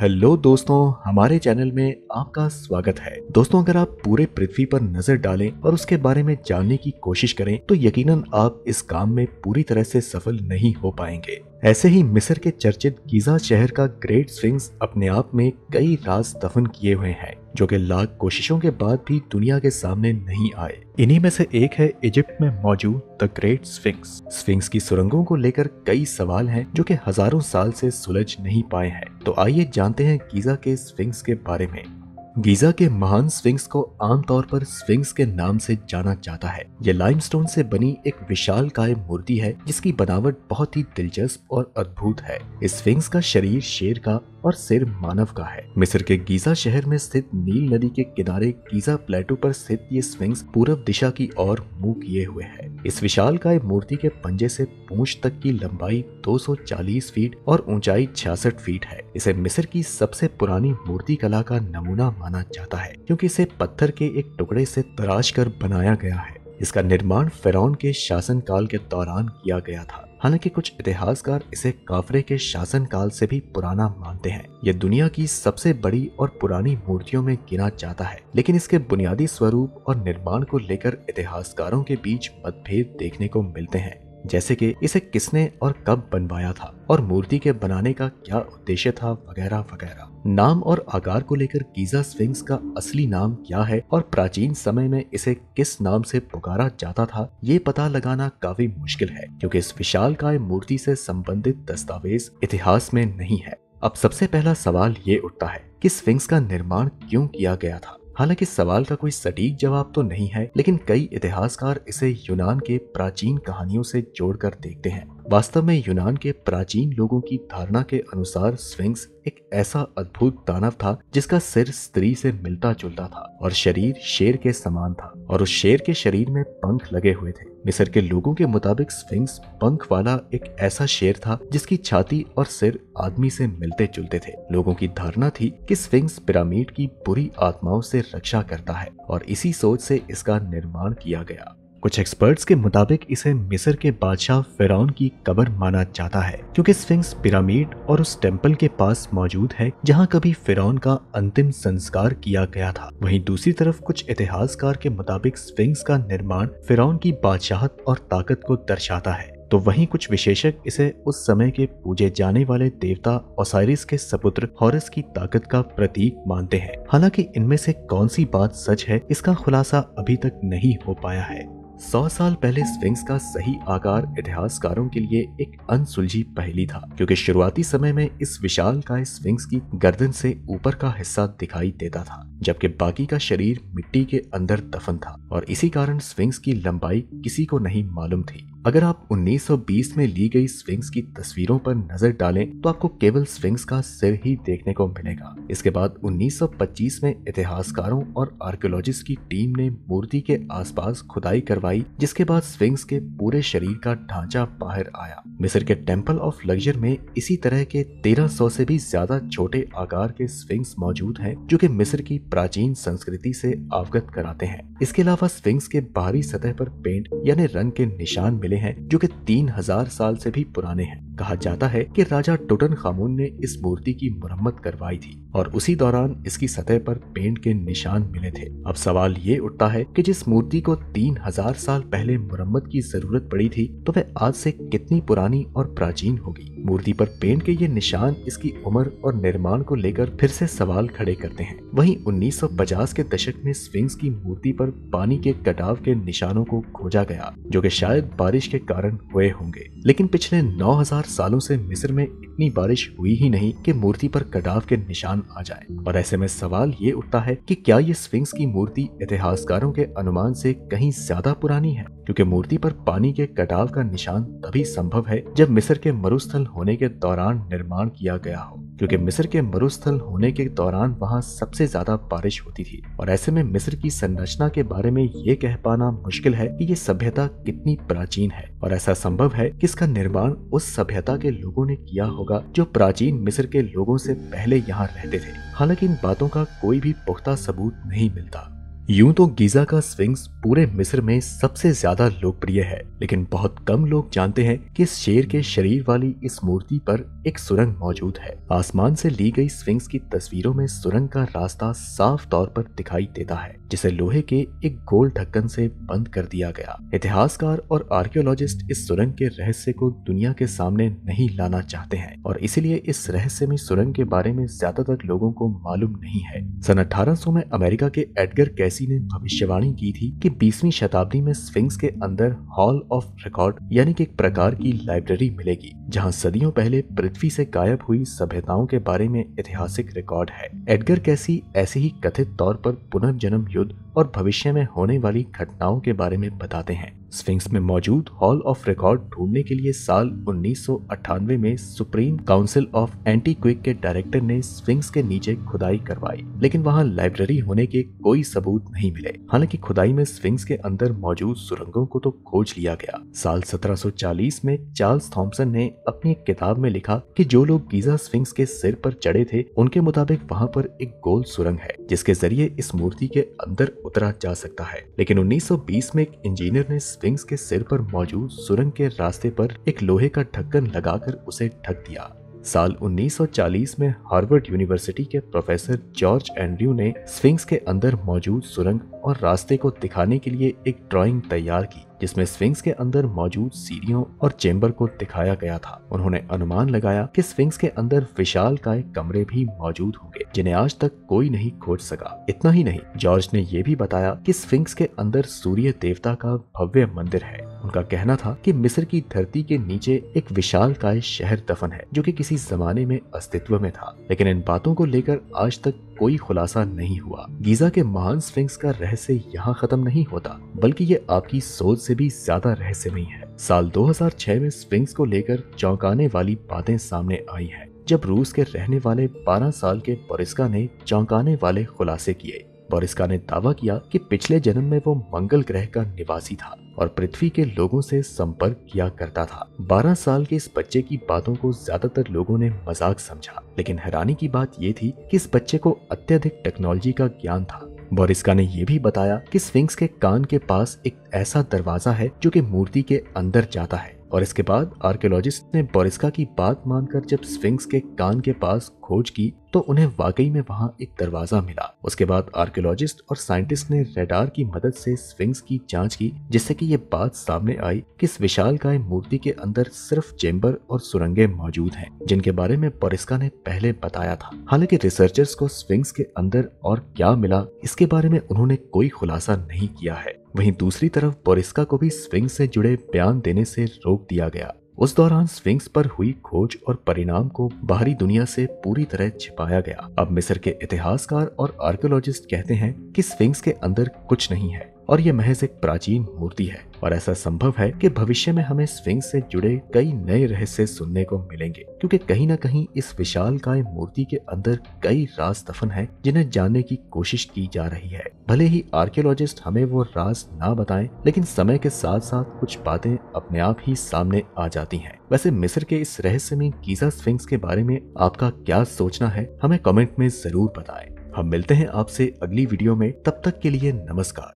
hello दोस्तों हमारे channel में आपका स्वागत है दोस्तों अगर आप पूरे पृथ्वी पर नजर डालें और उसके बारे में जानने की कोशिश करें तो यकीनन आप इस काम में पूरी तरह से सफल नहीं हो पाएंगे ऐसे ही मिस्र के चर्चित गीजा शहर का ग्रेट स्विंग्स अपने आप में कई राज दफन किए हुए हैं जो कि लाख कोशिशों के बाद भी दुनिया के सामने नहीं आए इन्हीं में से एक है इजिप्ट में मौजूद द ग्रेट स्विंग्स स्विंग्स की सुरंगों को लेकर कई सवाल हैं जो कि हजारों साल से सुलझ नहीं पाए हैं तो आइए जानते हैं गीजा के स्विंग्स के बारे में गीजा के महान स्विंग्स को आमतौर पर स्विंग्स के नाम से जाना जाता है यह लाइमस्टोन से बनी एक विशाल काय मूर्ति है जिसकी बनावट बहुत ही दिलचस्प और अद्भुत है इस स्विंग्स का शरीर शेर का और सिर मानव का है मिस्र के गीजा शहर में स्थित नील नदी के किनारे गीजा प्लेटो पर स्थित ये स्विंग्स पूर्व दिशा की ओर मुंह किए हुए है इस विशाल काय मूर्ति के पंजे से पूछ तक की लंबाई 240 फीट और ऊंचाई 66 फीट है इसे मिस्र की सबसे पुरानी मूर्ति कला का नमूना माना जाता है क्योंकि इसे पत्थर के एक टुकड़े से तराश कर बनाया गया है इसका निर्माण फेरौन के शासनकाल के दौरान किया गया था हालांकि कुछ इतिहासकार इसे काफरे के शासन काल से भी पुराना मानते हैं यह दुनिया की सबसे बड़ी और पुरानी मूर्तियों में गिना जाता है लेकिन इसके बुनियादी स्वरूप और निर्माण को लेकर इतिहासकारों के बीच मतभेद देखने को मिलते हैं जैसे कि इसे किसने और कब बनवाया था और मूर्ति के बनाने का क्या उद्देश्य था वगैरह वगैरह नाम और आकार को लेकर गीजा स्विंग्स का असली नाम क्या है और प्राचीन समय में इसे किस नाम से पुकारा जाता था ये पता लगाना काफी मुश्किल है क्योंकि इस विशाल काय मूर्ति से संबंधित दस्तावेज इतिहास में नहीं है अब सबसे पहला सवाल ये उठता है कि स्विंग्स का निर्माण क्यों किया गया था हालांकि सवाल का कोई सटीक जवाब तो नहीं है लेकिन कई इतिहासकार इसे यूनान के प्राचीन कहानियों से जोड़कर देखते हैं वास्तव में यूनान के प्राचीन लोगों की धारणा के अनुसार स्विंग्स एक ऐसा अद्भुत दानव था जिसका सिर स्त्री से मिलता जुलता था और शरीर शेर के समान था और उस शेर के शरीर में पंख लगे हुए थे मिस्र के लोगों के मुताबिक स्विंग्स पंख वाला एक ऐसा शेर था जिसकी छाती और सिर आदमी से मिलते जुलते थे लोगों की धारणा थी कि स्विंग्स पिरामिड की बुरी आत्माओं से रक्षा करता है और इसी सोच से इसका निर्माण किया गया कुछ एक्सपर्ट्स के मुताबिक इसे मिस्र के बादशाह फिरौन की कबर माना जाता है क्योंकि स्फिंक्स पिरामिड और उस टेम्पल के पास मौजूद है जहां कभी फिरौन का अंतिम संस्कार किया गया था वहीं दूसरी तरफ कुछ इतिहासकार के मुताबिक स्फिंक्स का निर्माण फिरौन की बादशाहत और ताकत को दर्शाता है तो वहीं कुछ विशेषक इसे उस समय के पूजे जाने वाले देवता ओसाइरिस के सपुत्र हॉरस की ताकत का प्रतीक मानते हैं हालांकि इनमें से कौन सी बात सच है इसका खुलासा अभी तक नहीं हो पाया है सौ साल पहले स्विंग्स का सही आकार इतिहासकारों के लिए एक अनसुलझी पहली था क्योंकि शुरुआती समय में इस विशाल काय स्विंग्स की गर्दन से ऊपर का हिस्सा दिखाई देता था जबकि बाकी का शरीर मिट्टी के अंदर दफन था और इसी कारण स्विंग्स की लंबाई किसी को नहीं मालूम थी अगर आप 1920 में ली गई स्विंग्स की तस्वीरों पर नजर डालें तो आपको केवल स्विंग्स का सिर ही देखने को मिलेगा इसके बाद 1925 में इतिहासकारों और आर्कियोलॉजिस्ट की टीम ने मूर्ति के आसपास खुदाई करवाई जिसके बाद स्विंग्स के पूरे शरीर का ढांचा बाहर आया मिस्र के टेम्पल ऑफ लग्जर में इसी तरह के तेरह से भी ज्यादा छोटे आकार के स्विंग्स मौजूद है जो की मिस्र की प्राचीन संस्कृति से अवगत कराते हैं इसके अलावा स्विंग्स के बाहरी सतह पर पेंट यानी रंग के निशान मिले हैं जो कि 3000 साल से भी पुराने हैं कहा जाता है कि राजा टोटन खामून ने इस मूर्ति की मरम्मत करवाई थी और उसी दौरान इसकी सतह पर पेंट के निशान मिले थे अब सवाल ये उठता है कि जिस मूर्ति को 3000 साल पहले मरम्मत की जरूरत पड़ी थी तो वह आज से कितनी पुरानी और प्राचीन होगी मूर्ति पर पेंट के ये निशान इसकी उम्र और निर्माण को लेकर फिर से सवाल खड़े करते हैं सौ पचास के दशक में स्विंग्स की मूर्ति पर पानी के कटाव के निशानों को खोजा गया जो की शायद बारिश बारिश के कारण हुए होंगे लेकिन पिछले 9000 सालों से मिस्र में इतनी बारिश हुई ही नहीं कि मूर्ति पर कटाव के निशान आ जाए और ऐसे में सवाल ये उठता है कि क्या ये स्विंग्स की मूर्ति इतिहासकारों के अनुमान से कहीं ज्यादा पुरानी है क्योंकि मूर्ति पर पानी के कटाव का निशान तभी संभव है जब मिस्र के मरुस्थल होने के दौरान निर्माण किया गया हो क्योंकि मिस्र के मरुस्थल होने के दौरान वहाँ सबसे ज्यादा बारिश होती थी और ऐसे में मिस्र की संरचना के बारे में ये कह पाना मुश्किल है कि ये सभ्यता कितनी प्राचीन है और ऐसा संभव है कि इसका निर्माण उस सभ्यता के लोगों ने किया होगा होगा जो प्राचीन मिस्र के लोगों से पहले यहाँ रहते थे हालांकि इन बातों का कोई भी पुख्ता सबूत नहीं मिलता यूं तो गीजा का स्विंग्स पूरे मिस्र में सबसे ज्यादा लोकप्रिय है लेकिन बहुत कम लोग जानते हैं कि इस शेर के शरीर वाली इस मूर्ति पर एक सुरंग मौजूद है आसमान से ली गई स्विंग्स की तस्वीरों में सुरंग का रास्ता साफ तौर पर दिखाई देता है जिसे लोहे के एक गोल ढक्कन से बंद कर दिया गया इतिहासकार और आर्कियोलॉजिस्ट इस सुरंग के रहस्य को दुनिया के सामने नहीं लाना चाहते हैं और इसीलिए इस रहस्य में सुरंग के बारे में ज्यादातर लोगों को मालूम नहीं है सन अठारह में अमेरिका के एडगर कैसे किसी ने भविष्यवाणी की थी कि 20वीं शताब्दी में स्विंग्स के अंदर हॉल ऑफ रिकॉर्ड यानी कि एक प्रकार की लाइब्रेरी मिलेगी जहां सदियों पहले पृथ्वी से गायब हुई सभ्यताओं के बारे में ऐतिहासिक रिकॉर्ड है एडगर कैसी ऐसे ही कथित तौर पर पुनर्जन्म युद्ध और भविष्य में होने वाली घटनाओं के बारे में बताते हैं स्फिंक्स में मौजूद हॉल ऑफ रिकॉर्ड ढूंढने के लिए साल 1998 में supreme council of antiquities के डायरेक्टर ने स्फिंक्स के नीचे खुदाई करवाई लेकिन वहां लाइब्रेरी होने के कोई सबूत नहीं मिले हालांकि खुदाई में स्फिंक्स के अंदर मौजूद सुरंगों को तो खोज लिया गया साल 1740 में चार्ल्स थॉम्सन ने अपनी एक किताब में लिखा कि जो लोग गीजा स्फिंक्स के सिर पर चढ़े थे उनके मुताबिक वहाँ पर एक गोल सुरंग है जिसके जरिए इस मूर्ति के अंदर उतरा जा सकता है लेकिन 1920 में एक इंजीनियर ने स्विंग्स के सिर पर मौजूद सुरंग के रास्ते पर एक लोहे का ढक्कन लगाकर उसे ढक दिया साल 1940 में हार्वर्ड यूनिवर्सिटी के प्रोफेसर जॉर्ज एंड्रयू ने स्विंग्स के अंदर मौजूद सुरंग और रास्ते को दिखाने के लिए एक ड्राइंग तैयार की जिसमें स्विंग्स के अंदर मौजूद सीढ़ियों और चेंबर को दिखाया गया था उन्होंने अनुमान लगाया कि स्विंग्स के अंदर विशाल काय कमरे भी मौजूद होंगे जिन्हें आज तक कोई नहीं खोज सका इतना ही नहीं जॉर्ज ने यह भी बताया कि स्विंग्स के अंदर सूर्य देवता का भव्य मंदिर है उनका कहना था कि मिस्र की धरती के नीचे एक विशाल काय शहर दफन है जो कि किसी जमाने में अस्तित्व में था लेकिन इन बातों को लेकर आज तक कोई खुलासा नहीं हुआ गीजा के महान स्विंग्स का रहस्य यहाँ खत्म नहीं होता बल्कि ये आपकी सोच से भी ज्यादा रहस्यमय है साल 2006 में स्विंग्स को लेकर चौंकाने वाली बातें सामने आई है जब रूस के रहने वाले 12 साल के बोरिस्का ने चौंकाने वाले खुलासे किए बोरिस्का ने दावा किया कि पिछले जन्म में वो मंगल ग्रह का निवासी था और पृथ्वी के लोगों से संपर्क किया करता था 12 साल के इस बच्चे की बातों को ज्यादातर लोगों ने मजाक समझा लेकिन हैरानी की बात ये थी कि इस बच्चे को अत्यधिक टेक्नोलॉजी का ज्ञान था बोरिस्का ने यह भी बताया कि स्विंग्स के कान के पास एक ऐसा दरवाजा है जो कि मूर्ति के अंदर जाता है और इसके बाद आर्कियोलॉजिस्ट ने बोरिस्का की बात मानकर जब स्विंग्स के कान के पास खोज की तो उन्हें वाकई में वहां एक दरवाजा मिला उसके बाद आर्कियोलॉजिस्ट और साइंटिस्ट ने रेडार की मदद से स्विंग्स की जांच की जिससे कि ये बात सामने आई कि इस विशाल काय मूर्ति के अंदर सिर्फ चेम्बर और सुरंगे मौजूद हैं जिनके बारे में बोरिस्का ने पहले बताया था हालांकि रिसर्चर्स को स्विंग्स के अंदर और क्या मिला इसके बारे में उन्होंने कोई खुलासा नहीं किया है वहीं दूसरी तरफ बोरिस्का को भी स्विंग से जुड़े बयान देने से रोक दिया गया उस दौरान स्विंग्स पर हुई खोज और परिणाम को बाहरी दुनिया से पूरी तरह छिपाया गया अब मिस्र के इतिहासकार और आर्कोलॉजिस्ट कहते हैं कि स्विंग्स के अंदर कुछ नहीं है और ये महज एक प्राचीन मूर्ति है और ऐसा संभव है कि भविष्य में हमें स्विंग से जुड़े कई नए रहस्य सुनने को मिलेंगे क्योंकि कहीं ना कहीं इस विशाल काय मूर्ति के अंदर कई राज दफन है जिन्हें जानने की कोशिश की जा रही है भले ही आर्कियोलॉजिस्ट हमें वो राज ना बताएं, लेकिन समय के साथ साथ कुछ बातें अपने आप ही सामने आ जाती है वैसे मिस्र के इस रहस्य में गीजा स्विंग्स के बारे में आपका क्या सोचना है हमें कमेंट में जरूर बताए हम मिलते हैं आपसे अगली वीडियो में तब तक के लिए नमस्कार